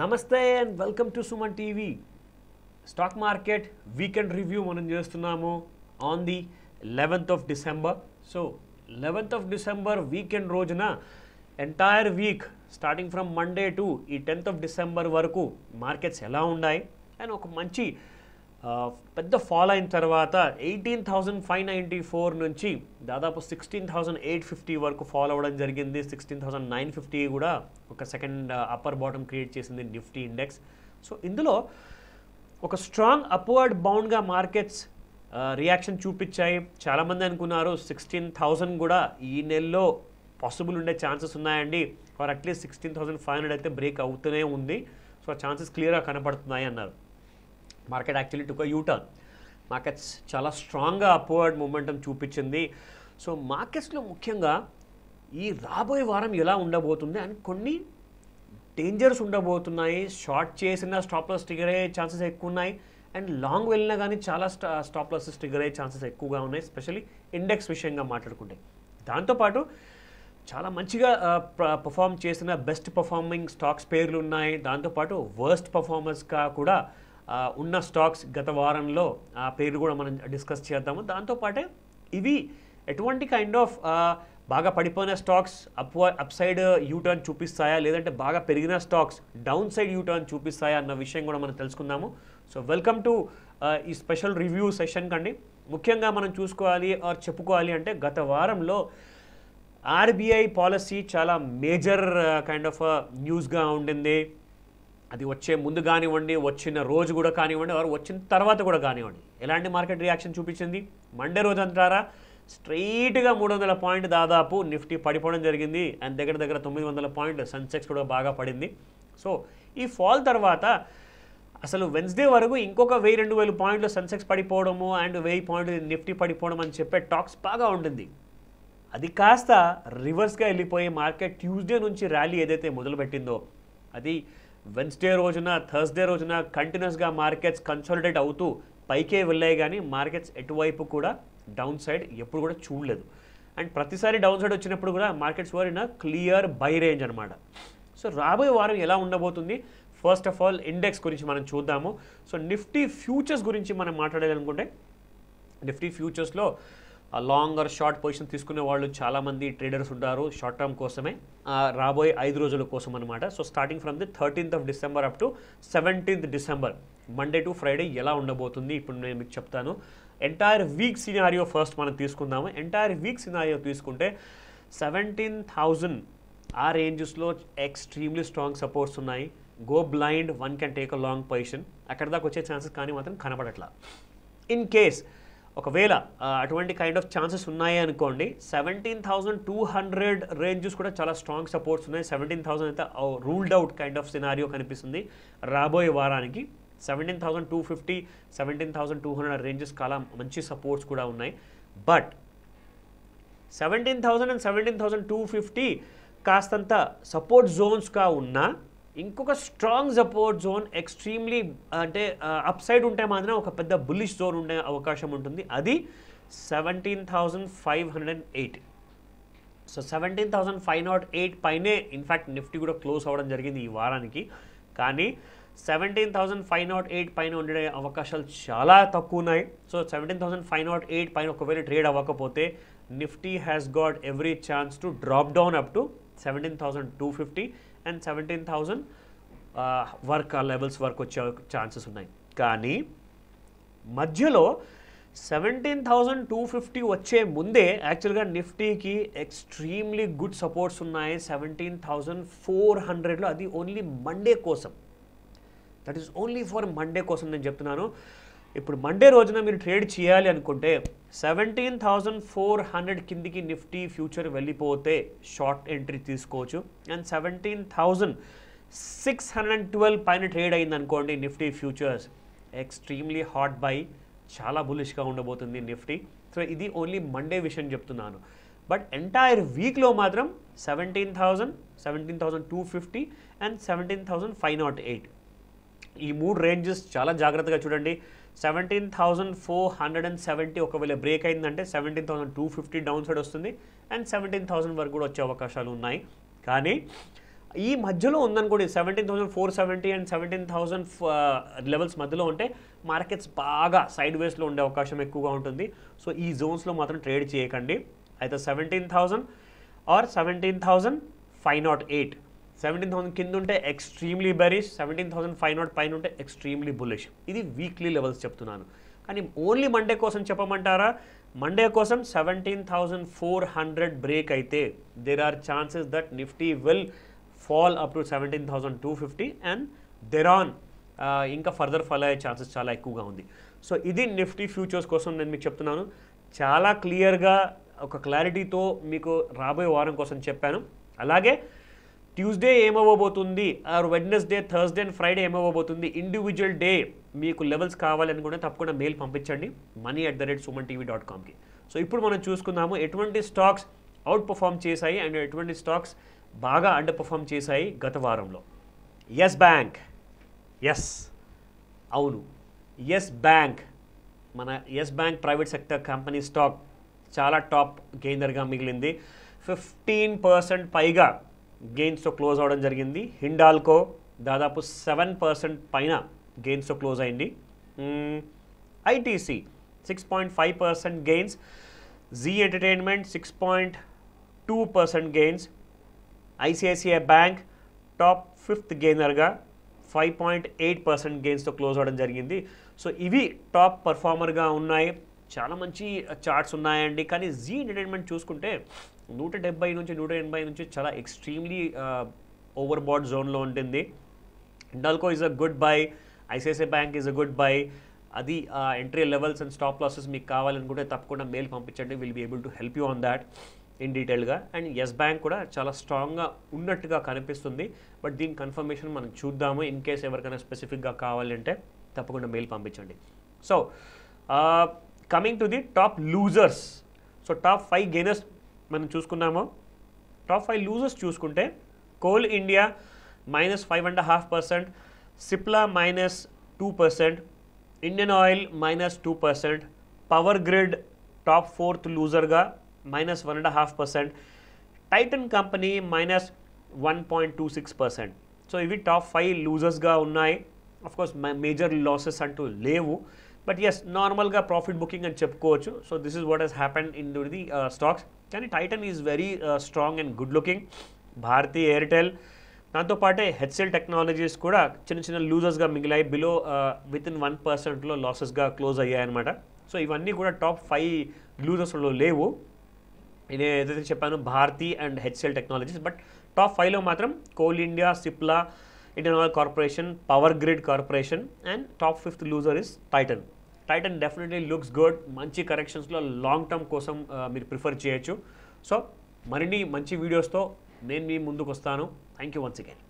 నమస్తే and welcome to Suman TV stock market weekend review మనం చేస్తున్నాము on the eleventh of December so eleventh of December weekend రోజున entire week starting from Monday to ఈ tenth of December వరకు markets ఎలా ఉన్నాయి and ఒక మంచి పెద్ద ఫాల్ అయిన తర్వాత eighteen thousand five ninety four నుంచి దాదాపు సిక్స్టీన్ థౌజండ్ ఎయిట్ ఫిఫ్టీ వరకు ఫాల్ అవ్వడం జరిగింది సిక్స్టీన్ థౌజండ్ నైన్ ఫిఫ్టీ కూడా ఒక సెకండ్ అప్పర్ బాటమ్ క్రియేట్ చేసింది నిఫ్టీ ఇండెక్స్ సో ఇందులో ఒక స్ట్రాంగ్ అప్వర్డ్ బౌండ్గా మార్కెట్స్ రియాక్షన్ చూపించాయి చాలామంది అనుకున్నారు సిక్స్టీన్ థౌజండ్ కూడా ఈ నెలలో పాసిబుల్ ఉండే ఛాన్సెస్ ఉన్నాయండి or at least sixteen thousand five hundred అయితే బ్రేక్ అవుతూనే ఉంది సో ఛాన్సెస్ క్లియర్గా కనపడుతున్నాయి అన్నారు market actually U U turn markets చాలా స్ట్రాంగ్గా అప్వర్డ్ మూమెంటం చూపించింది సో మార్కెట్స్లో ముఖ్యంగా ఈ రాబోయే వారం ఎలా ఉండబోతుంది అని కొన్ని డేంజర్స్ ఉండబోతున్నాయి షార్ట్ చేసిన స్టాప్ లాస్ అయ్యే ఛాన్సెస్ ఎక్కువ ఉన్నాయి అండ్ లాంగ్ వెళ్ళినా కానీ చాలా స్టా స్టాప్ లాసెస్ అయ్యే ఛాన్సెస్ ఎక్కువగా ఉన్నాయి స్పెషల్లీ ఇండెక్స్ విషయంగా మాట్లాడుకుంటే దాంతోపాటు చాలా మంచిగా పర్ఫామ్ చేసిన బెస్ట్ పర్ఫార్మింగ్ స్టాక్స్ పేర్లు ఉన్నాయి దాంతోపాటు వర్స్ట్ పర్ఫార్మర్స్గా కూడా ఉన్న స్టాక్స్ గత వారంలో ఆ పేర్లు కూడా మనం డిస్కస్ చేద్దాము దాంతోపాటే ఇవి ఎటువంటి కైండ్ ఆఫ్ బాగా పడిపోయిన స్టాక్స్ అప్ అప్సైడ్ యూటర్న్ చూపిస్తాయా లేదంటే బాగా పెరిగిన స్టాక్స్ డౌన్ సైడ్ యూటర్న్ చూపిస్తాయా అన్న విషయం కూడా మనం తెలుసుకుందాము సో వెల్కమ్ టు ఈ స్పెషల్ రివ్యూ సెషన్ కండి ముఖ్యంగా మనం చూసుకోవాలి ఆర్ చెప్పుకోవాలి అంటే గత వారంలో ఆర్బీఐ పాలసీ చాలా మేజర్ కైండ్ ఆఫ్ న్యూస్గా ఉండింది అది వచ్చే ముందు కానివ్వండి వచ్చిన రోజు కూడా కానివ్వండి వారు వచ్చిన తర్వాత కూడా కానివ్వండి ఎలాంటి మార్కెట్ రియాక్షన్ చూపించింది మండే రోజు అంటారా స్ట్రైట్గా మూడు వందల పాయింట్ దాదాపు నిఫ్టీ పడిపోవడం జరిగింది అండ్ దగ్గర దగ్గర తొమ్మిది వందల పాయింట్ సెన్సెక్స్ కూడా బాగా పడింది సో ఈ ఫాల్ తర్వాత అసలు వెన్స్డే వరకు ఇంకొక వెయ్యి రెండు వేల పాయింట్లు సెన్సెక్స్ పడిపోవడము అండ్ వెయ్యి పాయింట్ నిఫ్టీ పడిపోవడం అని చెప్పే టాక్స్ బాగా ఉంటుంది అది కాస్త రివర్స్గా వెళ్ళిపోయే మార్కెట్ ట్యూస్డే నుంచి ర్యాలీ ఏదైతే మొదలుపెట్టిందో అది వెన్స్డే రోజున థర్స్డే రోజున కంటిన్యూస్గా మార్కెట్స్ కన్సాలిడేట్ అవుతూ పైకే వెళ్ళాయి కానీ మార్కెట్స్ ఎటువైపు కూడా డౌన్ సైడ్ ఎప్పుడు కూడా చూడలేదు అండ్ ప్రతిసారి డౌన్ సైడ్ వచ్చినప్పుడు కూడా మార్కెట్స్ వారి నా క్లియర్ బై రేంజ్ అనమాట సో రాబోయే వారం ఎలా ఉండబోతుంది ఫస్ట్ ఆఫ్ ఆల్ ఇండెక్స్ గురించి మనం చూద్దాము సో నిఫ్టీ ఫ్యూచర్స్ గురించి మనం మాట్లాడాలనుకుంటే నిఫ్టీ ఫ్యూచర్స్లో లాంగ్ ఆర్ షార్ట్ పొజిషన్ తీసుకునే వాళ్ళు చాలామంది ట్రేడర్స్ ఉంటారు షార్ట్ టర్మ్ కోసమే రాబోయే ఐదు రోజుల కోసం అనమాట so starting from the thirteenth of December up to seventeenth December Monday to Friday ఎలా ఉండబోతుంది ఇప్పుడు నేను మీకు చెప్తాను ఎంటైర్ వీక్ సినారియో ఫస్ట్ మనం తీసుకుందాము ఎంటైర్ వీక్ సినారియో తీసుకుంటే సెవెంటీన్ థౌజండ్ ఆ రేంజెస్లో ఎక్స్ట్రీమ్లీ స్ట్రాంగ్ సపోర్ట్స్ ఉన్నాయి go blind one can take a long position అక్కడ దాకా వచ్చే ఛాన్సెస్ కానీ మాత్రం కనబడట్లా ఇన్ కేస్ ఒకవేళ అటువంటి కైండ్ ఆఫ్ ఛాన్సెస్ ఉన్నాయి అనుకోండి seventeen thousand two hundred ranges కూడా చాలా స్ట్రాంగ్ సపోర్ట్స్ ఉన్నాయి సెవెంటీన్ థౌసండ్ అయితే ruled out kind of scenario కనిపిస్తుంది రాబోయే వారానికి seventeen thousand two fifty seventeen thousand two hundred ranges చాలా మంచి సపోర్ట్స్ కూడా ఉన్నాయి but seventeen thousand and seventeen thousand two fifty కాస్తంత సపోర్ట్ జోన్స్గా ఉన్నా ఇంకొక స్ట్రాంగ్ సపోర్ట్ జోన్ ఎక్స్ట్రీమ్లీ అంటే అప్ సైడ్ ఉంటే మాత్రం ఒక పెద్ద బుల్లిష్ జోన్ ఉండే అవకాశం ఉంటుంది అది seventeen thousand five hundred and eight so seventeen thousand five naught eight పైనే ఇన్ఫ్యాక్ట్ నిఫ్టీ కూడా క్లోజ్ అవ్వడం జరిగింది ఈ వారానికి కానీ seventeen thousand five naught eight పైన ఉండే అవకాశాలు చాలా తక్కువ ఉన్నాయి so seventeen thousand five naught eight పైన ఒకవేళ ట్రేడ్ అవ్వకపోతే Nifty has got every chance to drop down up to seventeen thousand two fifty and seventeen thousand work ఆ లెవెల్స్ వరకు వచ్చే ఛాన్సెస్ ఉన్నాయి కానీ మధ్యలో సెవెంటీన్ థౌజండ్ టూ ఫిఫ్టీ వచ్చే ముందే యాక్చువల్గా నిఫ్టీకి ఎక్స్ట్రీమ్లీ గుడ్ సపోర్ట్స్ ఉన్నాయి సెవెంటీన్ థౌజండ్ ఫోర్ హండ్రెడ్లో అది ఓన్లీ మండే కోసం that is only for Monday కోసం నేను చెప్తున్నాను ఇప్పుడు మండే రోజున మీరు ట్రేడ్ చేయాలి అనుకుంటే సెవెంటీన్ థౌజండ్ ఫోర్ హండ్రెడ్ కిందికి నిఫ్టీ ఫ్యూచర్ వెళ్ళిపోతే షార్ట్ ఎంట్రీ తీసుకోవచ్చు and seventeen thousand six hundred twelve పైన ట్రేడ్ అయింది అనుకోండి Nifty futures extremely hot buy చాలా బులిష్గా ఉండబోతుంది నిఫ్టీ సో ఇది ఓన్లీ మండే విషయం చెప్తున్నాను బట్ ఎంటైర్ వీక్లో మాత్రం seventeen thousand seventeen thousand two fifty and seventeen thousand five naught eight ఈ మూడు రేంజెస్ చాలా జాగ్రత్తగా చూడండి seventeen thousand four hundred and seventy ఒకవేళ బ్రేక్ అయిందంటే seventeen thousand two fifty down side వస్తుంది అండ్ సెవెంటీన్ థౌసండ్ వరకు కూడా వచ్చే అవకాశాలు ఉన్నాయి కానీ ఈ మధ్యలో ఉందనుకోండి seventeen thousand four seventy and seventeen thousand levels uh, మధ్యలో ఉంటే మార్కెట్స్ బాగా సైడ్ వేస్లో ఉండే అవకాశం ఎక్కువగా ఉంటుంది సో ఈ జోన్స్లో మాత్రం ట్రేడ్ చేయకండి అయితే seventeen thousand or seventeen thousand five naught eight seventeen thousand కింద ఉంటే extremely bearish seventeen thousand five naught పైన ఉంటే ఎక్స్ట్రీమ్లీ బులిష్ ఇది వీక్లీ లెవెల్స్ చెప్తున్నాను కానీ ఓన్లీ మండే కోసం చెప్పమంటారా మండే కోసం seventeen thousand four hundred break అయితే there are chances that Nifty will fall up to seventeen thousand two fifty and there on ఇంకా ఫర్దర్ ఫాల్ అయ్యే ఛాన్సెస్ చాలా ఎక్కువగా ఉంది సో ఇది నిఫ్టీ ఫ్యూచర్స్ కోసం నేను మీకు చెప్తున్నాను చాలా క్లియర్గా ఒక క్లారిటీతో మీకు రాబోయే వారం కోసం చెప్పాను అలాగే ట్యూస్డే ఏమవ్వబోతుంది or Wednesday Thursday and Friday ఏమవ్వబోతుంది ఇండివిజువల్ డే మీకు లెవెల్స్ కావాలనుకుంటే తప్పకుండా మెయిల్ పంపించండి money at the rate Suman TV dot కామ్కి సో ఇప్పుడు మనం చూసుకుందాము ఎటువంటి స్టాక్స్ అవుట్ పర్ఫామ్ చేశాయి అండ్ ఎటువంటి స్టాక్స్ బాగా అండర్ పర్ఫామ్ చేశాయి గత వారంలో ఎస్ బ్యాంక్ ఎస్ అవును ఎస్ బ్యాంక్ మన Yes Bank private sector company stock చాలా టాప్ గెయినర్గా మిగిలింది ఫిఫ్టీన్ పర్సెంట్ పైగా గెయిన్స్తో క్లోజ్ అవడం జరిగింది హిండాల్కో దాదాపు సెవెన్ పర్సెంట్ పైన గెయిన్స్తో క్లోజ్ అయింది ITC six point five percent gains Zee Entertainment six point two percent gains ICICI Bank top fifth గెయినర్గా ఫైవ్ పాయింట్ ఎయిట్ పర్సెంట్ గెయిన్స్తో క్లోజ్ అవ్వడం జరిగింది సో ఇవి టాప్ పర్ఫార్మర్గా ఉన్నాయి చాలా మంచి చార్ట్స్ ఉన్నాయండి కానీ జీ ఎంటర్టైన్మెంట్ చూసుకుంటే నూట డెబ్బై నుంచి నూట ఎనభై నుంచి చాలా ఎక్స్ట్రీమ్లీ ఓవర్ బాడ్ జోన్లో ఉంటుంది డల్కో is a good buy ICICI Bank is a good buy అది entry levels and stop losses మీకు కావాలనుకుంటే తప్పకుండా మెయిల్ పంపించండి will be able to help you on that in డీటెయిల్గా అండ్ ఎస్ బ్యాంక్ కూడా చాలా స్ట్రాంగ్గా ఉన్నట్టుగా కనిపిస్తుంది బట్ దీని కన్ఫర్మేషన్ మనం చూద్దాము ఇన్ కేస్ ఎవరికైనా స్పెసిఫిక్గా కావాలంటే తప్పకుండా మెయిల్ పంపించండి so coming to the top losers so top five gainers మనం చూసుకున్నాము టాప్ ఫైవ్ లూజర్స్ చూసుకుంటే Coal India minus five and half percent Cipla minus two percent Indian Oil minus two percent Power Grid top fourth లూజర్గా minus one and half percent Titan company minus one point two six percent so ఇవి top five లూజర్స్గా ఉన్నాయి of course major losses అంటూ లేవు but Yes నార్మల్గా profit booking అని చెప్పుకోవచ్చు so this is what has happen in the stocks కానీ Titan is very strong and good looking Bharti Airtel దాంతోపాటే హెచ్ఎల్ టెక్నాలజీస్ కూడా చిన్న చిన్న లూజర్స్గా మిగిలాయి బిలో విత్ ఇన్ వన్ పర్సెంట్లో లాసెస్గా క్లోజ్ అయ్యాయన్నమాట సో ఇవన్నీ కూడా టాప్ ఫైవ్ లూజర్స్లో లేవు నేను ఏదైతే చెప్పాను Bharti and HCL technologies but top ఫైవ్లో మాత్రం Coal India Cipla Indian Oil Corporation Power Grid Corporation and top fifth loser is Titan Titan definitely looks good మంచి కరెక్షన్స్లో లాంగ్ టర్మ్ కోసం మీరు ప్రిఫర్ చేయొచ్చు సో మరిన్ని మంచి వీడియోస్తో నేను మీ ముందుకు వస్తాను థ్యాంక్ యూ వన్స్ అగైన్